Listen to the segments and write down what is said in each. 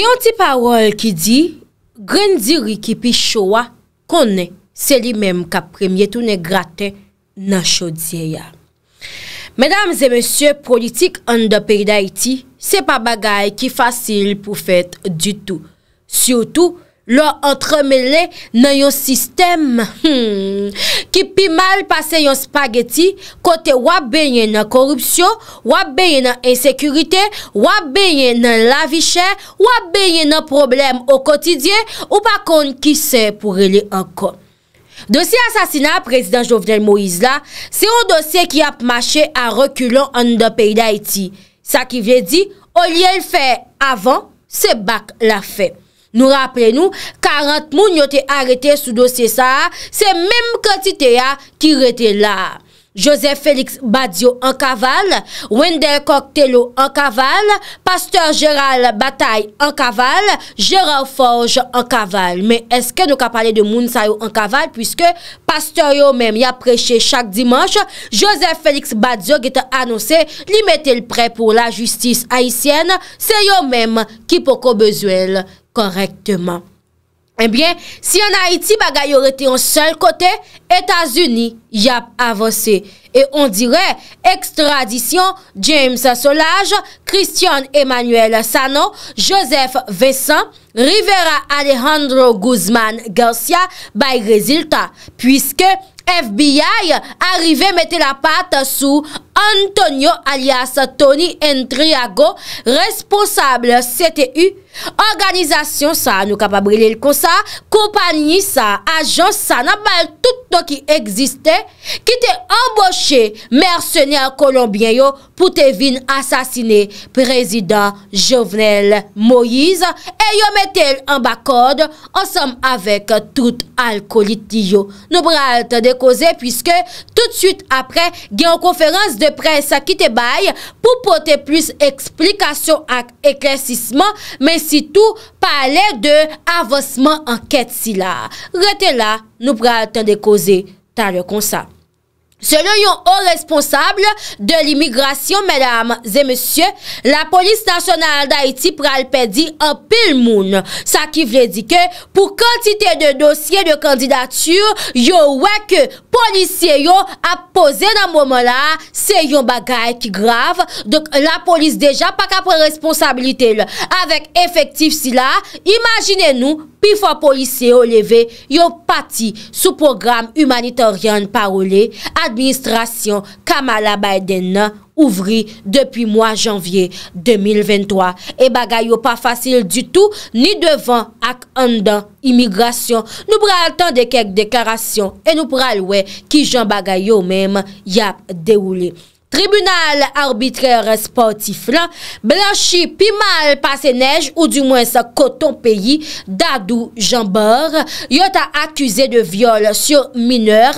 Yon ti parol ki di, gren diri ki pi chowa, konen, se li menm kap premye tou ne graten nan chodze ya. Medam zemesye, politik an do peri da iti, se pa bagay ki fasil pou fet du tou. Siyoutou, Lò entremelè nan yon sistem. Hmm, ki pi mal pase yon spageti, kote wap beynè nan korupsyon, wap beynè nan ensekürite, wap beynè nan lavi chè, wap beynè nan problem o kotidye, ou pa kon ki se pou rele ankon. Dosye asasina prezident Jovenel Moïse la, se yon dosye ki ap mache a rekulon an de peyi da iti. Sa ki vye di, olye l fè avan, se bak la fè. Nou rappele nou, 40 moun yo te arete sou dosye sa, se mèm kantite ya ki rete la. Joseph Félix Badiou an kaval, Wendell Coctello an kaval, Pasteur Géral Bataille an kaval, Géral Forge an kaval. Mè eske nou ka pale de moun sa yo an kaval, pwiske Pasteur yo mèm ya preche chak dimanche, Joseph Félix Badiou gete annonse li mette l'pre pou la justice haïsyen, se yo mèm ki poko bezuel. Korektman. Ebyen, eh si yon Haiti bagay yorete yon sel kote, Etats-Unis yap avose. E on dire, ekstradisyon James Solage, Christian Emmanuel Sano, Joseph Vessant, Rivera Alejandro Guzman Garcia bay rezilta. Puiske FBI arive mette la pat sou operasyon. Antonio alias Tony N. Triago, responsable CTU, organizasyon sa nou kapabrile l kon sa, kompany sa, ajon sa, nan bal tout to ki egziste, ki te emboche mersenèr kolombien yo, pou te vin asasine, prezident Jovenel Moïse, e yo metel an bakode, ansam avek tout alkolit di yo. Nou pral te dekoze, pwiske, tout süt apre, gen konferans de prensa ki te bay pou pote plus eksplikasyon ak eklesisman men si tou pale de avosman anket si la. Rete la nou preten de koze ta rekonsap. Se lè yon ou responsable de l'immigrasyon, mèdames et monsieurs, la polis nasyonal d'Haïti pral pèdi an pil moun. Sa ki vle di ke, pou kantite de dosye de kandidatür, yo wè ke polis se yon ap pose nan mwomen la, se yon bagay ki grave. La polis deja pa kapre responsabilite lè. Avèk efektif si la, imagine nou... Pi fwa polise yo leve, yo pati sou program humanitoryan parole, administrasyon Kamala Bayden nan ouvri depi mwa janvye 2023. E bagay yo pa fasil du tou ni devan ak andan imigrasyon. Nou pral tan de kek deklarasyon e nou pral we ki jan bagay yo menm yap dewole. Tribunal arbitreur sportif lan, blanchi pi mal pase nej ou di mwen sa koton peyi, dadou jambor, yon ta akuse de viol syo mineur,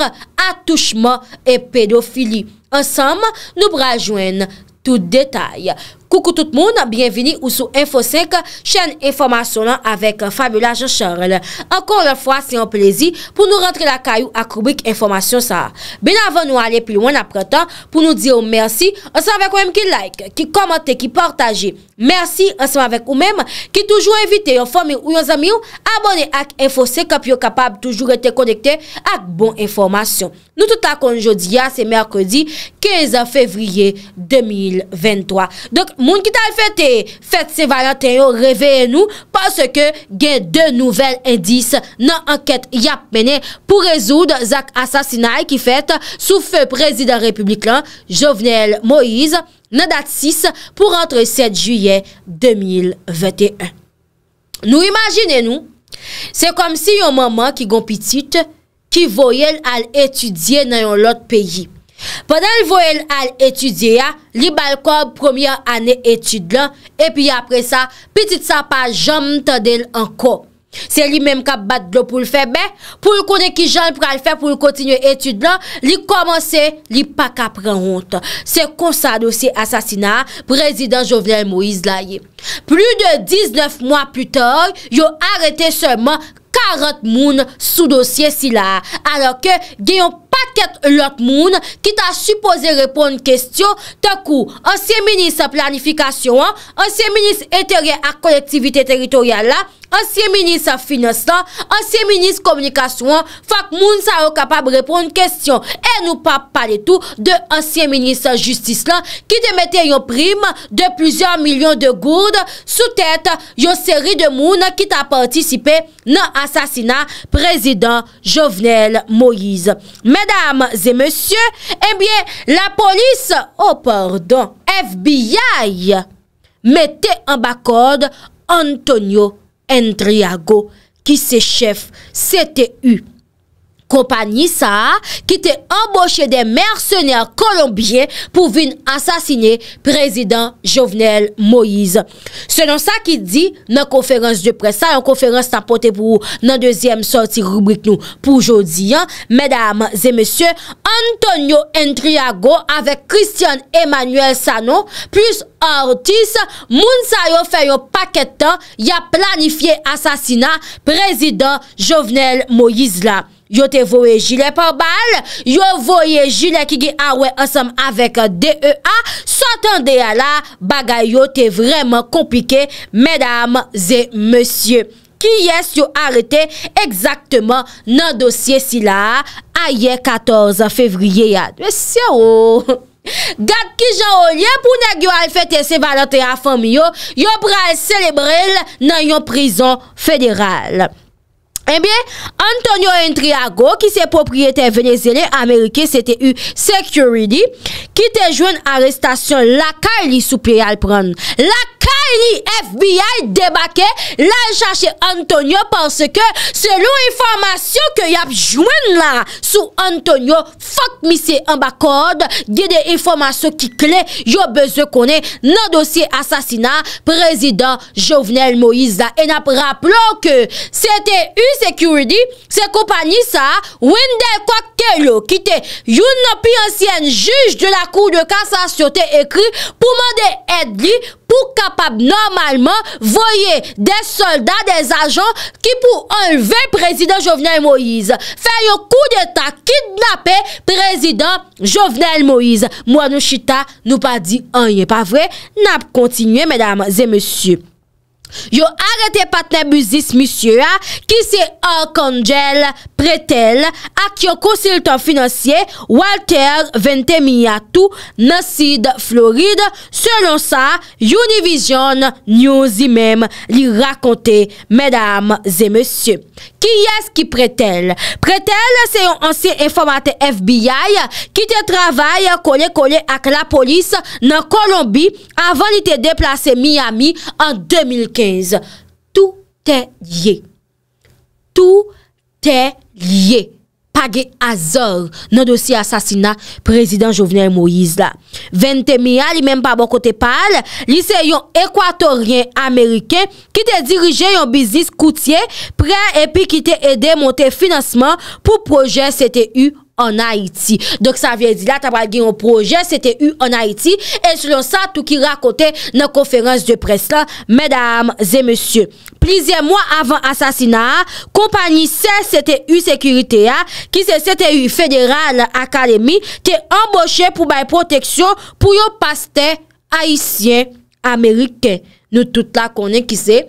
atouchman e pedofili. Ansam nou brajwen tout detay. Koukou tout moun, bienveni ou sou Info 5 chèn informasyon lan avèk Fabiola Jocharelle. Ankon lè fwa, sè yon plèzi pou nou rentre la kayou akoubik informasyon sa. Ben avè nou alè plè ou an apretan pou nou di ou mersi. Ansem avèk ou mèm ki like, ki komante, ki portaje. Mersi, ansem avèk ou mèm ki toujou evite yon fami ou yon zami ou abone ak Info 6 kap yo kapab toujou rete konekte ak bon informasyon. Nou tout akoun jodi ya, se merkodi 15 fevriye 2023. Moun ki tal fete, fete se valante yo, reveye nou, pase ke gen de nouvel indis nan anket yap mene pou rezoud zak asasinay ki fete sou fe prezident republik lan, Jovenel Moïse, nan dat 6 pou rentre 7 juye 2021. Nou imagine nou, se kom si yon maman ki gompitit ki voyel al etudye nan yon lot peyi. Padèl voèl al etudye ya, li bal kòb premier anè etud lan, epi apre sa, pitit sa pa jom tòdèl an kò. Se li mèm ka bat glò pou l'fè, pou l'kone ki jom pral fè pou l'kontinu etud lan, li kòmansè, li pa ka pren hont. Se konsa dosye asasina, prezident Jovenel Moïse la ye. Plu de 19 mwa plutò, yo arete seman 40 moun sou dosye si la, alò ke genyon, ket lak moun ki ta suppose repon kestyon, ta kou ansyen minis planifikasyon, ansyen minis etere a kolektivite teritorial la, ansyen minis finans lan, ansyen minis komunikasyon, fak moun sa ou kapab repon kestyon. E nou pa pale tou de ansyen minis justis lan ki te mette yon prim de pluzyon milyon de gourd sou tet yon seri de moun ki ta partisipe nan asasina prezident Jovenel Moïse. Mèd Mesdames et messieurs, eh bien, la police, oh pardon, FBI, mettez en bas Antonio Endriago, qui c'est chef CTU kompani sa ki te emboshe de mersenèr kolombie pou vin asasine prezident Jovenel Moïse. Senon sa ki di nan konferans de presa, nan konferans tanpote pou nan deuxième sorti rubrik nou pou jodi, mèdames et messieurs, Antonio Entriago avèk Christian Emmanuel Sano, plus artist Mounsa Yofeyo Paqueta, ya planifiye asasina prezident Jovenel Moïse la. Yo te voye gilè pa bal, yo voye gilè ki gi awe ansam avek DEA, satan de ala bagay yo te vreman komplike, medam zè monsye, ki yes yo arete ekzaktman nan dosye sila a ye 14 fevriye ya 2 siyo. Gat ki jan olye pou neg yo al fete se valante a fam yo, yo pral selebril nan yon prizon federal. Ebyen, eh Antonio Entriago ki se propriyete venezene, amerike CTU Security ki te jwen arrestasyon lakay li soupey alpran, lakay Kani FBI debake la chache Antonio Pense ke selon informasyon ke yap jwen la Sou Antonio fok misi an bak kode Di de informasyon ki kle Yo beze kone nan dosye asasina Prezident Jovenel Moïse E nap rapplo ke CTU Security Se kompani sa Wendel Kwak Kelo Ki te yon napi ansyen Juj de la kou de kansasyon te ekri Pou mande edli nou kapab normalman voye de soldat, de ajan ki pou enleve prezident Jovenel Moïse. Fè yon kou de ta kidnapè prezident Jovenel Moïse. Mwanou Chita nou pa di anye, pa vre, nap kontinye, mèdame, zè mèsyou. Yo arete patne buzis misyo a, ki se Ork Angel pretel ak yo konsilton finansye Walter Ventemiyatu Nassid Floride, selon sa Univision nyo zi mem li rakonte, medam zi misyo. Ki yes ki pre tel? Pre tel se yon ansi informate FBI ki te travay kole-kole ak la polis nan Kolombi avan li te deplase Miami an 2015. Tout te yé. Tout te yé. ge azor nan dosi asasina prezident Jovenel Moïse la. 20 miya li menm pa bon kote pal, li se yon ekwatorien Ameriken ki te dirije yon biznis koutie, pre epi ki te ede monte financeman pou proje CTU En Haïti. Dok sa vye di la tabal gen yon proje. Sete yon Haïti. Et selon sa tout ki rakote nan konferans de pres la. Medam zè monsie. Plizè mwen avan asasina. Kompani se sete yon sekurite ya. Ki se sete yon federal akademi. Te emboche pou bay proteksyon. Pou yon paste haïtien. Ameriken. Nou tout la konen ki se.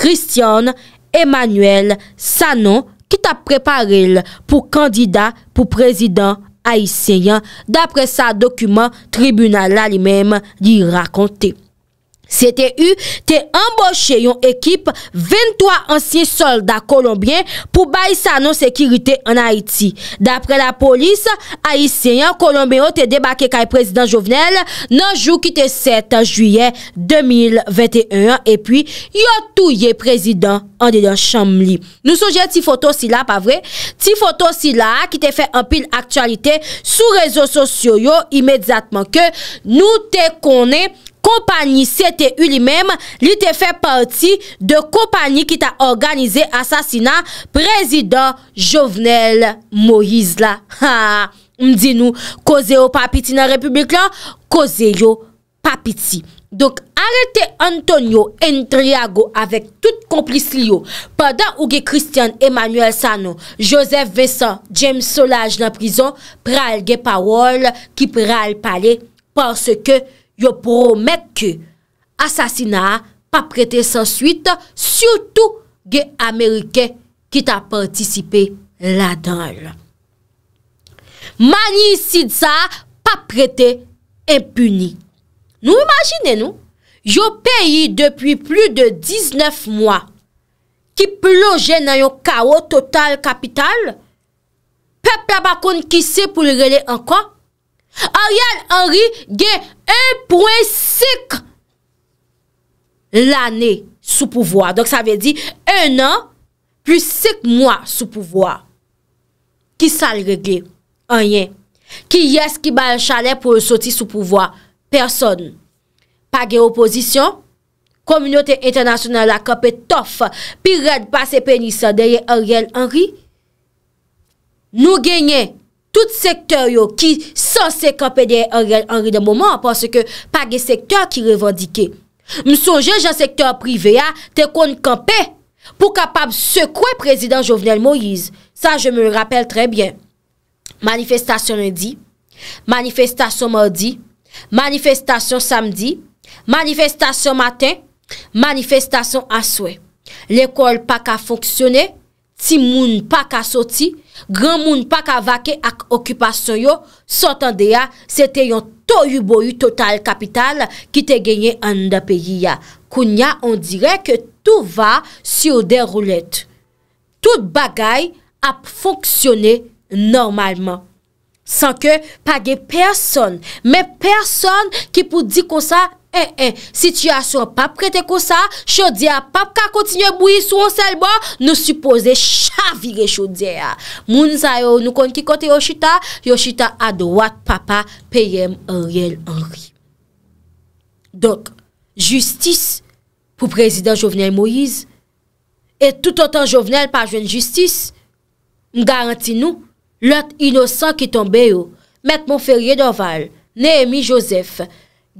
Christiane Emmanuel Sanon. Sanon. ki ta preparel pou kandida pou prezident Aïsséyan, d'apre sa dokumen tribunal alimèm di rakonte. CTU non te emboche yon ekip 23 ansye soldat kolombien pou bay sa nan sekirite an Haiti. Dapre la polis, Haitien, Kolombien te debake kaye prezident jovenel nan jou ki te 7 juye 2021. E pi, yon touye prezident an dedan chanm li. Nou souje ti foto si la, pa vre? Ti foto si la ki te fe an pil aktualite sou rezo sosyo yo imedzatman ke nou te konen Kompanyi se te u li mem, li te fe parti de kompanyi ki ta organize asasina prezident Jovenel Moïse la. Ha, mdi nou, koze yo papiti nan republik lan, koze yo papiti. Donk, arete Antonio Endriago avek tout komplis li yo, padan ou ge Christian Emmanuel Sano, Joseph Vesson, James Solage nan prizon, pral ge pawol ki pral pale, porske... yo promek ki asasina pa prete sansuit, surtout ge Amerike ki ta partisipe la dal. Mani Sidza pa prete impuni. Nou imagine nou, yo peyi depi plu de 19 mwa, ki ploje nan yo kao total kapital, pepla bakon ki se pou le rele anko, Ariel Henry ge... 1.6 l'année sous-pouvoir. Donc, ça veut dire 1 an plus 6 mois sous-pouvoir. Qui s'alléguer? Anyen. Qui y est-ce qui bat un chalet pour le sautier sous-pouvoir? Personne. Pagé opposition, communauté internationale a copé tof, pi red pas se peni sa deye Ariel Henry. Nou genyen. Tout sektor yo ki sanse kampe de anri de mouman anpase ke pa ge sektor ki revandike. M souje jan sektor prive ya te kon kampe pou kapab sekwe prezident Jovenel Moïse. Sa je me rappel tre bien. Manifestasyon indi, manifestasyon moudi, manifestasyon samdi, manifestasyon maten, manifestasyon aswe. L'ekol pa ka foksyone, Ti moun pa ka soti, gran moun pa ka vake ak okupasyon yo, sotan de ya, se te yon to yu bo yu total kapital ki te genye an da peyi ya. Kounya, on direk ke tou va syo de roulette. Tout bagay ap fonksyone normalman. San ke page person, me person ki pou di konsa, E, eh, e, eh, si tia sou pap prete kousa, chou di a pap ka kontinye bouy sou an selbo, nou suppose chavire chou di a. Moun zayou nou kon ki kote Yoshita, Yoshita adouat papa peyem an riel an ri. Donk, justis pou prezident jovenel Moïse, et tout an tan jovenel pa jwen justis, mgaranti nou, lot inosan ki tombe yo, met moun ferye doval, ne emi josef,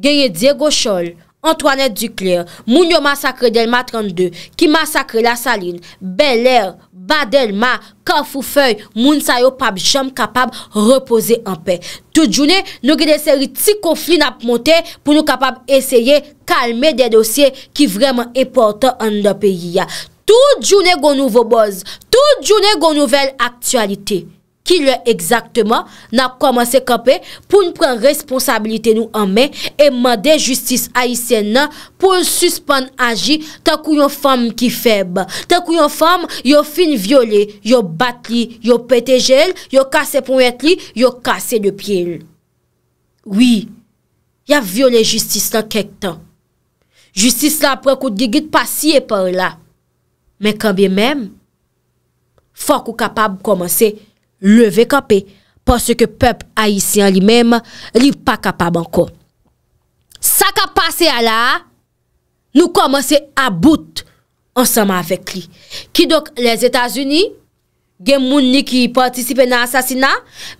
Gyeye Diego Chol, Antoine Ducler, moun yo masakre Delma 32, ki masakre La Saline, Bel Air, Badelma, Kafoufeu, moun sayo pabjom kapab repose anpe. Tout jounen nou gede seri ti konflik nap monte pou nou kapab eseye kalme de dosye ki vreman e portan an de peyi ya. Tout jounen goun nou voboz, tout jounen goun nouvel aktualite. ki lè ekzaktman nan komanse kapè pou n pran responsabilite nou anmen e mandè justice a isen nan pou n suspan aji takou yon fam ki feb. Takou yon fam, yon fin viole, yon bat li, yon pete jel, yon kase pou et li, yon kase de piel. Oui, yon viole justice lan kek tan. Justice lan pran kou digit pasi e par la. Men kambè mèm, fò kou kapab komanse kapè. Leve kapè, pòsè ke pèp aisyen li mèm, li pa kapab ankon. Sa ka pase ala, nou komanse a bout ansama avèk li. Ki dok les Etats-Unis? gen moun ni ki partisipe nan asasina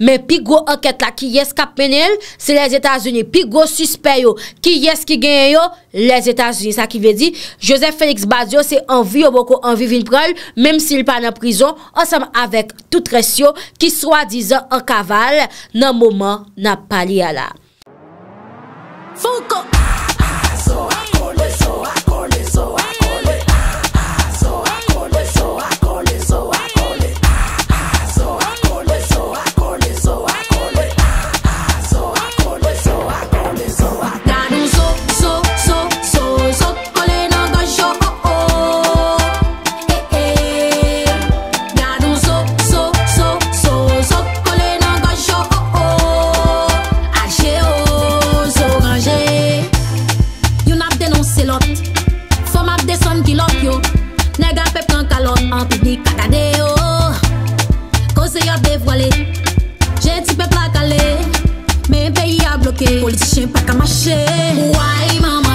men pi go anket la ki yes kap menel se les Etats-Unis pi go suspe yo ki yes ki gen yo les Etats-Unis sa ki ve di Joseph Félix Badiou se envi yo boko envi vin prel mèm si li pa nan prizon ansem avèk tout resyo ki swa dizan an kaval nan mouman nan pali ala Foukou que Politicien pa kamache Why mama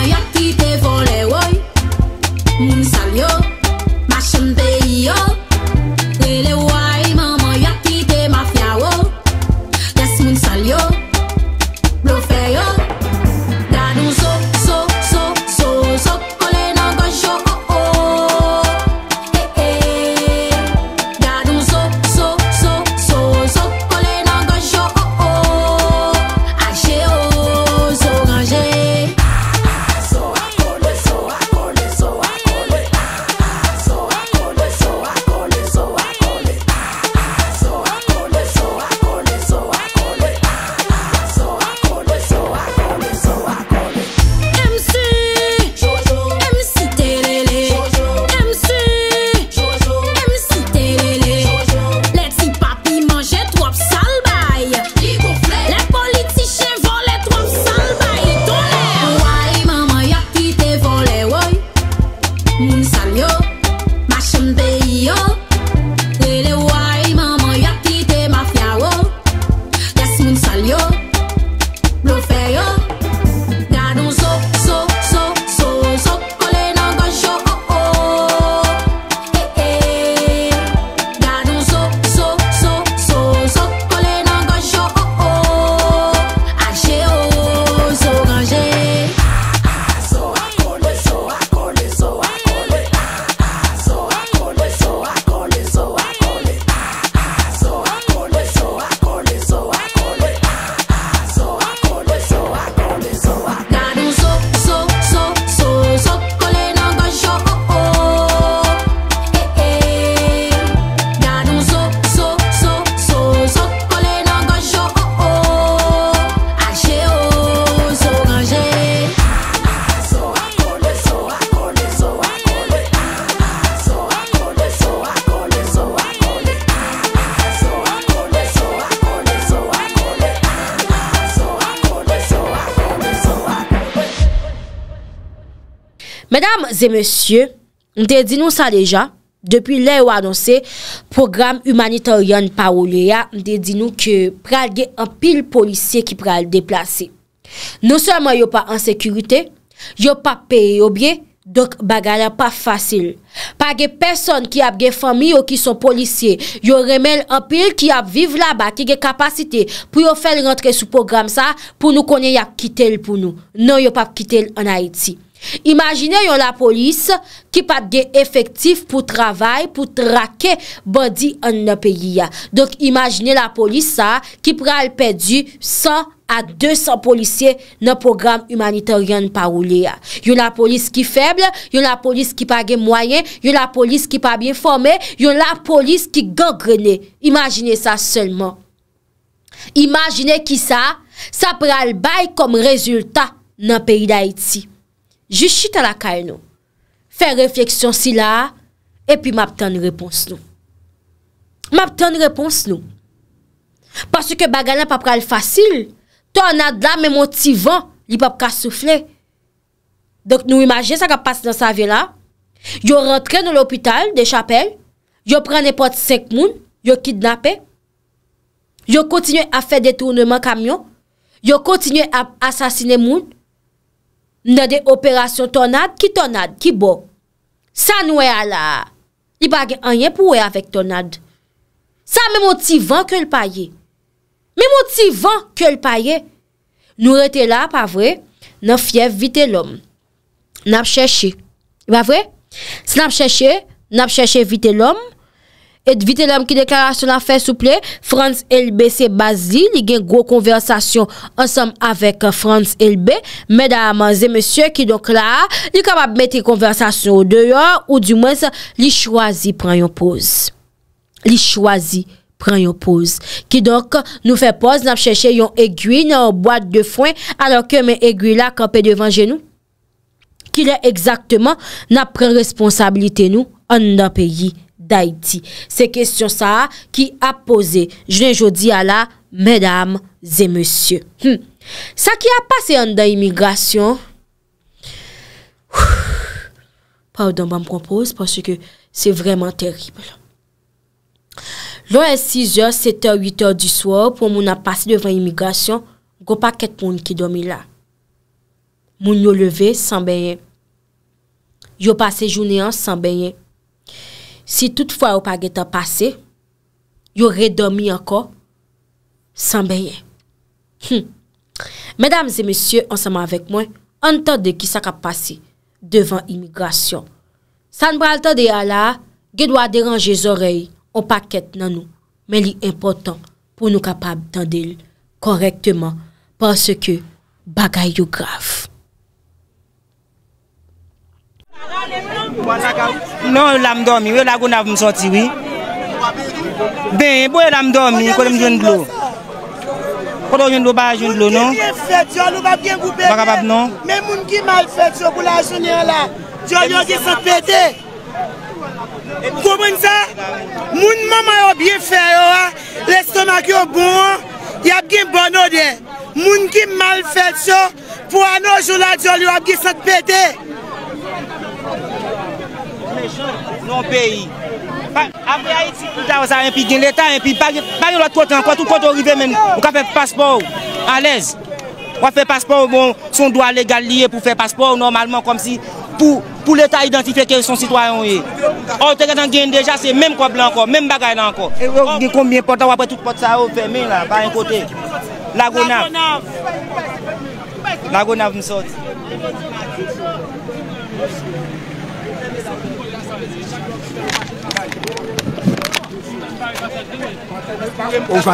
Zè monsye, mdè di nou sa dejan, depi lè ou anonsè, program humanitaryan pa ou lè ya, mdè di nou ki pral ge anpil polisye ki pral deplase. Non seman yo pa ansekurite, yo pa peye yo bie, donk bagala pa fasil. Pa ge peson ki ap ge fami yo ki son polisye, yo remel anpil ki ap vive la ba, ki ge kapasite pou yo fel rentre sou program sa, pou nou konye ya kitel pou nou. Non yo pa kitel an Haiti. Imagine yon la polis ki pat ge efektif pou travay, pou trake bandi an nan peyi ya. Donk imagine la polis sa ki pral pedu 100 a 200 polisye nan program humanitarian pa ou li ya. Yon la polis ki feble, yon la polis ki pat ge mwayen, yon la polis ki pat biye fome, yon la polis ki gangrene. Imagine sa selman. Imagine ki sa, sa pral bayi kom rezultat nan peyi da iti. Jus chit alakay nou. Fè refleksyon si la, epi map ten nou repons nou. Map ten nou repons nou. Pasou ke bagan la pap kal fasil, ton ad la men motivan, li pap kasoufle. Dok nou imajen sa kap pas nan sa ve la, yo rentre nou l'opital de chapel, yo pren nepot senk moun, yo kidnapè, yo kontinyon a fè detournement kamyon, yo kontinyon a asasine moun, Nè de operasyon tonad ki tonad ki bo. Sa nouè e ala. Li bagè anyè pouè avèk tonad. Sa mè motivan kèl payè. Mè motivan kèl payè. Nou rete la, pa vre, nan fyev vite lòm. Nan ap chèche. Si nan ap chèche, nan ap chèche vite lòm, Et vite lèm ki deklarasyon la fè souple, Frans LB se basi, li gen gro konversasyon ansèm avèk Frans LB, mèdaman zè mèsyè ki donk la, li kabab mètè konversasyon ou deyon, ou di mwen sa li chwazi pran yon poz. Li chwazi pran yon poz. Ki donk nou fè poz nap chèche yon egui nan ou bwad de fwen, alò ke men egui la kapè devan jenou. Ki lè exaktman nap pren responsabilite nou an nan peyi. d'Haïti. Se kèsyon sa ki ap pose, jen jodi ala, mèdame, zè mèsyè. Sa ki ap pase an da imigrasyon, pardon, ba m'propose, parce ke sè vreman terrible. Lò en 6 jò, 7 jò, 8 jò di swò, pou moun ap pase devan imigrasyon, gò pa ket moun ki domi la. Moun yo leve, s'anbeye. Yo pase jouné an s'anbeye. Si tout fwa ou pa ge ta pase, yo redomi anko, sanbeye. Medams e mesye, ansama avek mwen, anta de ki sa ka pase, devan imigrasyon. San bral ta de ala, ge dwa deranje zorey, ou pa ket nan nou, men li impotant, pou nou kapab tendel, korekteman, panse ke bagay yo graf. Non yon la mdomi, yon la goun av msoti wè Ben, bon yon la mdomi, kon yon jondlo Kon yon jondlo, ba jondlo, non? non? Moun ki mal fèt yo, pou anon joun la joun, yon ap gisat pète Kouboun sa, moun maman yo bie fè yo, ah. le stoma ki yo bon, ah. yon ap gisat pète Moun ki mal fèt yo, pou anon joun la joun, yon ap gisat pète Non peyi Abre a iti pou ta wazan En pi gen l'Etat en pi Baryon l'at kote an kote Ou ka fe paspou A lez Ou a fe paspou bon, Son do a legal liye pou fe paspou Normalman kom si Pou l'Etat identife ke son sitwaryon e Ou te gen an gen deja se Mem kwa blan ko Mem bagay lan ko Ou gen konmye pota wapre tout pota Ou fe men la Par yon kote Lagonav Lagonav msot Ou pa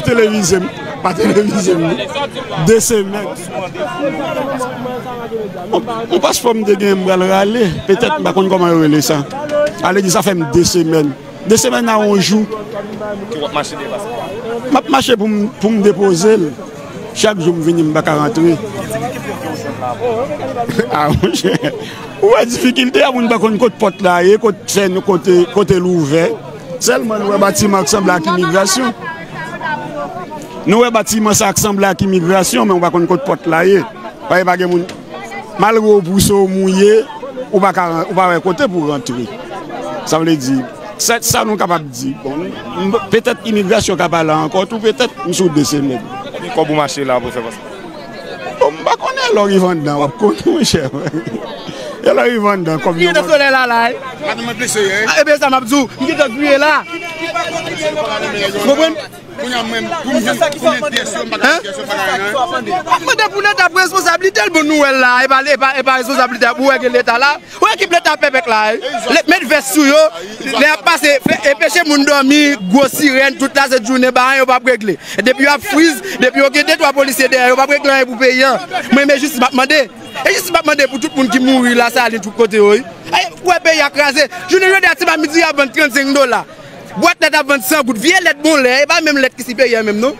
televize m, pa televize m De semen Ou pas pou m de gen m gal rale Petet m bakoun koman yon le san Ale di sa fèm de semen De semen nan yon jou M ap mache pou m depose l Chak jou m vini m bakarantou Ou wè di fikilte avoun bakoun kote pot la ye Kote l ouve Ou wè di fikilte avoun bakoun kote pot la ye Selman nou e batiman sa aksembla ak imigrasyon, nou e batiman sa aksembla ak imigrasyon men wakon kote pot la eh? ye, faye bagye moun, malgo ou bouso ou mouye, ou wakare kote pou rentre. Sa mwen li di, sa mwen kapak di, pwetet imigrasyon kapala an kont, ou pwetet moun sou de se mwen. Kou mwen kou mwache la pou se mwase? Mwen bakon e lorivandan wap kont mwen chè mwen. Yal a yivande kom yon moun. Yon yon soun el a lai. A ebe San Abzu, yon yon soun el a. Moun moun. Kounye menm, kounye desyon patanike se faganyan. Afande pou leta prezonsablite l bon nou el la, e pa e e leta pepek la. Eh? Le met vestu yo, le apase, e peche moun do mi, go si ren, tout la se jounen baran, yo va prekle. E depi yo ap friz, depi yo gede to a polisye der, yo va prekle an pou peyen. Mwen me jist se batmande, jist se batmande pou tout moun ki mouri la sa li tout kote oy. Eh, a yon fwe pe yon akrase, jounen yon de ati ma midi yon bon 35 do la. Bote let ap 25 gout, vie let bon le, e pa mèm let ki sipe yè mèm nou.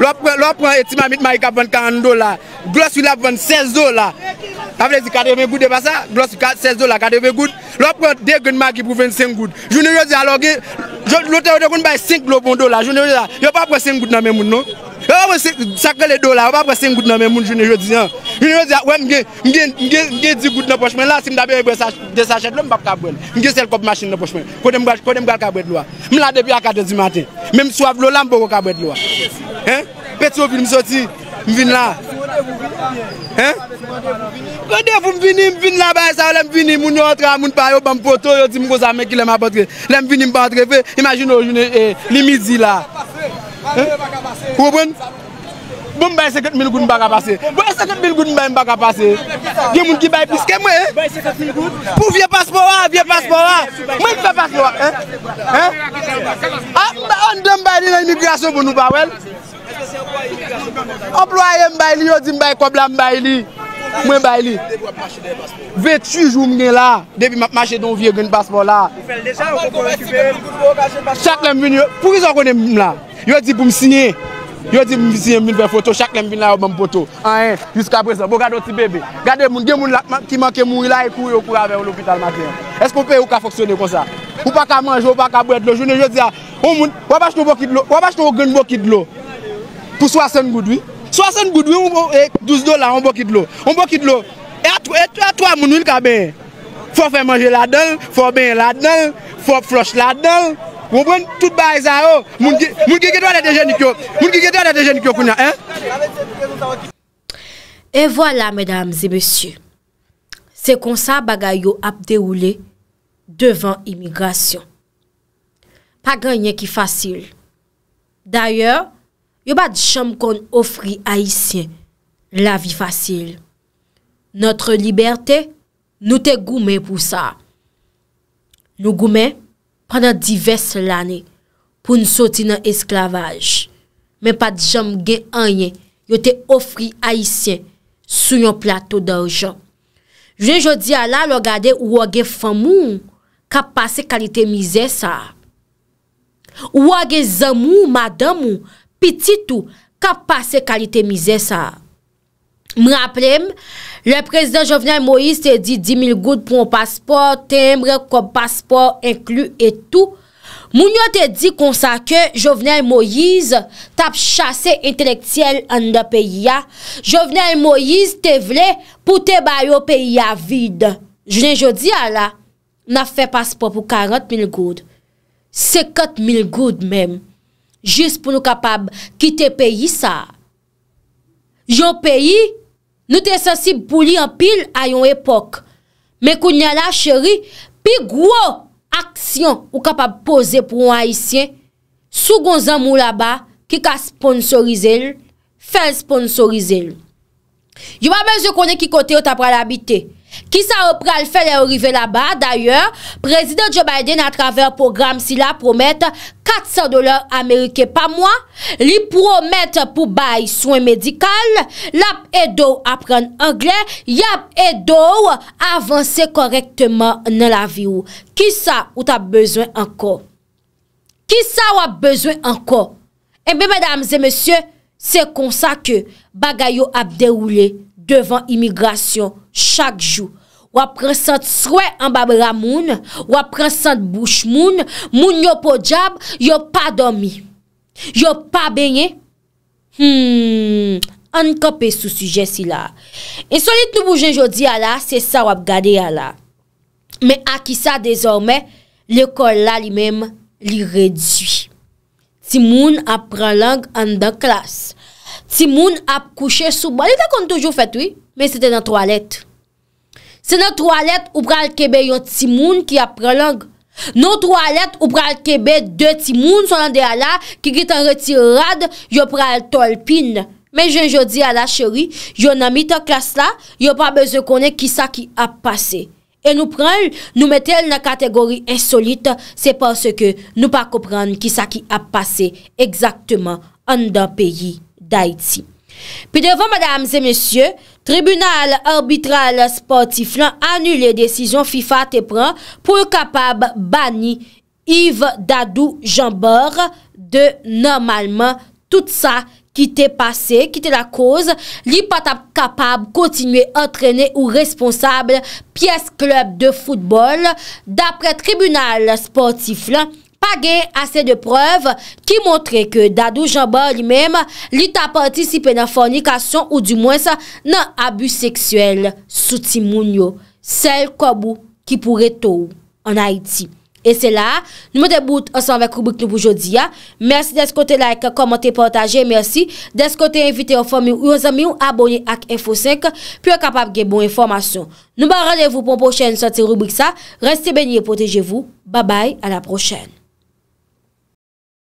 Lò prè, lò prè, eti ma mit ma yi kap 24 do la, glos yi lap 26 do la. Afè zi 80 gout de pa sa, glos yi kap 16 do la, 80 gout. Lò prè, de gen ma ki pou ven 5 gout. Jouni ryo zi alò gen, lò te yon de koun bay 5 glopon do la, jouni ryo zi la. Yon pa prè 5 gout nan mè moun nou. Yon mwen sakre le do la, wap apre sen gout nan men moun joun e jodi. Yon mwen jodi, wè mwen gen, mwen gen di gout nan pochmen. La sim da be yon desachet, lè mwen bap kabwen. Mwen gen sel kop masin nan pochmen. Kote mwen gal kabwen lwa. Mwen la debi akade zi maten. Mwen mwen suav lwa, lè mwen bap kabwen lwa. Hè? Peti wopil mwen soti, mwen vin la. Hè? Kote foun vin li, mwen vin la ba yon sa, lè mwen vin li. Mwen yon tra, mwen yon pa yon ban poto, yon di mwen goza men ki lè mwen patre. Ou bon? Boum bay seket mil goun bag apase Boum bay seket mil goun bag apase Vye moun ki bay piskè mwen Pou vie paspor wak Mwen fè paspor wak An dèm bay li yon imigrasyon pou nou ba wel Amploye m bay li Yon dèm bay kwa blan m bay li Mwen bay li Vè trijou m gen la Debi mapmache don vie gen paspor la Chak lèm vini yo Pou yon konen m la? Yo di pou m sinye, yo di pou m sinye m vin vè foto, chak lèm vin la yo bèm poto. An en, eh, yus ka prese, bo gado ti bebe. Gade moun, gen moun la ki manke moun, ila e kouye ou kouye avè ou l'opital maten. Eskou pe ou ka foksione kon sa? Ou pa ka manj, ou pa ka bwèd lo, jounen yo di a, ou bon, eh, moun, wap ach nou bokid lo, wap ach nou ou gèn bokid lo? Pou swa sen goud wè? Swa sen goud wè ou mou, e, 12 do la, mou bokid lo? Mou bokid lo, e atwa moun, moun wè ka bè? Fò fè manjè la dè, Wobwen tout ba a esa yo oh. Moun gike dwa la dejen di kyo Moun gike dwa la dejen di kyo kou na E voilà mesdames et messieurs Se konsa bagay yo ap de oule Devant imigrasyon Pa ganyen ki fasil D'ayor Yo ba di chom kon ofri a isye La vi fasil Notre liberte Nou te goume pou sa Nou goume Panan divers lane pou nou soti nan esklavaj. Men pa di jam gen anye, yo te ofri aisyen sou yon plato d'arjan. Je je di ala lo gade ou wage famou, ka pase kalite mize sa. Ou wage zamou, madamou, pititu, ka pase kalite mize sa. Mwen aprem... Le prezident Jovenel Moïse te di 10.000 goud pou moun paspor, tembre, kom paspor, inklu et tout. Moun yo te di kon sa ke Jovenel Moïse tap chase intelektiyel an da peyi ya. Jovenel Moïse te vle pou te bayo peyi ya vide. Je ne jo di ala. N a fe paspor pou 40.000 goud. 50.000 goud men. Jis pou nou kapab ki te peyi sa. Jo peyi. Nou te sensib pou li an pil a yon epok. Me kou nye la cheri, pi gwo aksyon ou kapab pose pou yon haisyen, sou goun zan mou la ba ki ka sponsorize l, fel sponsorize l. Yo wabè jò konen ki kote yo tapra la bitè. Ki sa opra l fel e orive la ba, d'ayor, prezident Joe Biden a traver program si la promette 400 dolar Amerike pa mwa, li pou ou met pou bay souen medikal, lap edou apren anglè, yap edou avanse korektman nan la vi ou. Ki sa ou ta bezwen eh anko? Ki sa ou ap bezwen anko? E be mèdames e mèsyè, se konsa ke bagayou ap deroule devan imigrasyon chak jou. Wap prensant swè an babera moun, wap prensant bouch moun, moun yo po djab, yo pa domi, yo pa benye. Hmm, an kope sou suje si la. En solit nou boujen jodi a la, se sa wap gade a la. Men akisa dezorme, le kor la li menm li redwi. Si moun ap pran lang an dan klas, si moun ap kouche sou, an bon, lita kon toujou fetwi, men se te nan trwalet. Se nou tro alet ou pral kebe yon timoun ki ap pralang. Nou tro alet ou pral kebe de timoun son an de ala ki git an reti rad yon pral tolpin. Men jen jodi ala cheri, yon nami ta klas la, yon pa beze konen ki sa ki ap pase. E nou pral nou metel nan kategori insolite se panse ke nou pa koupran ki sa ki ap pase egzaktman an dan peyi da iti. Pidevan, madames et messieurs, tribunal arbitral sportiflant annule desison FIFA te pran pou e kapab bani Yves Dadou Jambor de normalman tout sa ki te pase, ki te la cause, li pa ta kapab kontinue entrene ou responsable piyes klub de football, dapre tribunal sportiflant. Pa gen ase de preuve ki montre ke dadou jamban li menm lita pa antisipe nan fornikasyon ou di mwen sa nan abu seksuel. Souti moun yo, sel kobou ki pou reto ou an Haiti. E se la, nou me deboute ansan vek rubrik nou pou jodi ya. Mersi desko te like, komente, pwantaje. Mersi desko te invite ou fomil ou yon zami ou abonye ak Info 5. Pyo kapap gen bon informasyon. Nou ba radevou pou mpochene soti rubrik sa. Resti benye, potejevou. Babay, ala prochene.